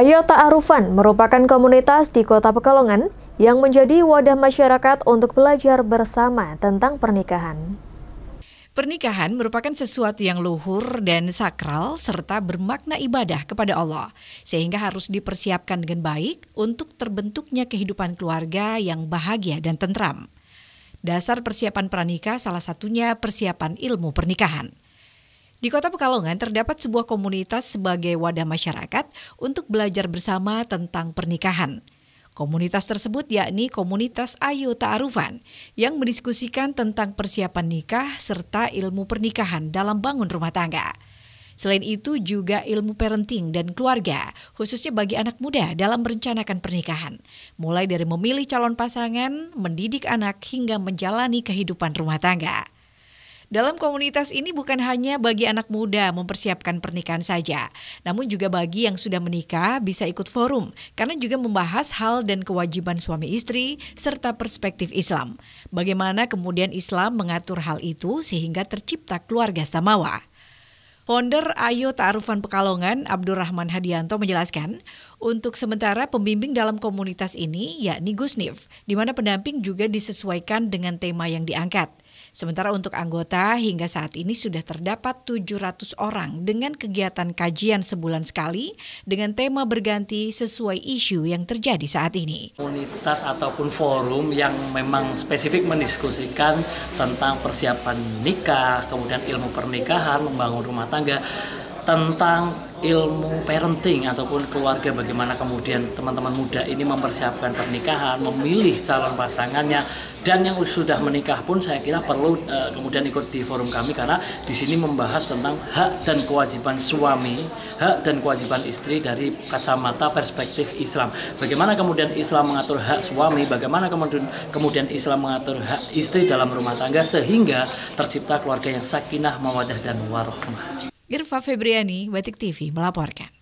Ayo Arufan merupakan komunitas di kota Pekalongan yang menjadi wadah masyarakat untuk belajar bersama tentang pernikahan. Pernikahan merupakan sesuatu yang luhur dan sakral serta bermakna ibadah kepada Allah, sehingga harus dipersiapkan dengan baik untuk terbentuknya kehidupan keluarga yang bahagia dan tentram. Dasar persiapan pernikah salah satunya persiapan ilmu pernikahan. Di Kota Pekalongan terdapat sebuah komunitas sebagai wadah masyarakat untuk belajar bersama tentang pernikahan. Komunitas tersebut yakni komunitas Ayo Ta'arufan yang mendiskusikan tentang persiapan nikah serta ilmu pernikahan dalam bangun rumah tangga. Selain itu juga ilmu parenting dan keluarga, khususnya bagi anak muda dalam merencanakan pernikahan. Mulai dari memilih calon pasangan, mendidik anak, hingga menjalani kehidupan rumah tangga. Dalam komunitas ini bukan hanya bagi anak muda mempersiapkan pernikahan saja, namun juga bagi yang sudah menikah bisa ikut forum karena juga membahas hal dan kewajiban suami istri serta perspektif Islam. Bagaimana kemudian Islam mengatur hal itu sehingga tercipta keluarga samawa? Founder Ayo Ta'arufan Pekalongan, Abdurrahman Hadianto menjelaskan, untuk sementara pembimbing dalam komunitas ini yakni Gusnif, di mana pendamping juga disesuaikan dengan tema yang diangkat. Sementara untuk anggota hingga saat ini sudah terdapat 700 orang dengan kegiatan kajian sebulan sekali dengan tema berganti sesuai isu yang terjadi saat ini. Komunitas ataupun forum yang memang spesifik mendiskusikan tentang persiapan nikah, kemudian ilmu pernikahan, membangun rumah tangga, tentang ilmu parenting ataupun keluarga bagaimana kemudian teman-teman muda ini mempersiapkan pernikahan, memilih calon pasangannya dan yang sudah menikah pun saya kira perlu uh, kemudian ikut di forum kami karena di sini membahas tentang hak dan kewajiban suami, hak dan kewajiban istri dari kacamata perspektif Islam. Bagaimana kemudian Islam mengatur hak suami, bagaimana kemudian kemudian Islam mengatur hak istri dalam rumah tangga sehingga tercipta keluarga yang sakinah, mawadah dan warohmah. Irfa Febriani, Batik TV melaporkan.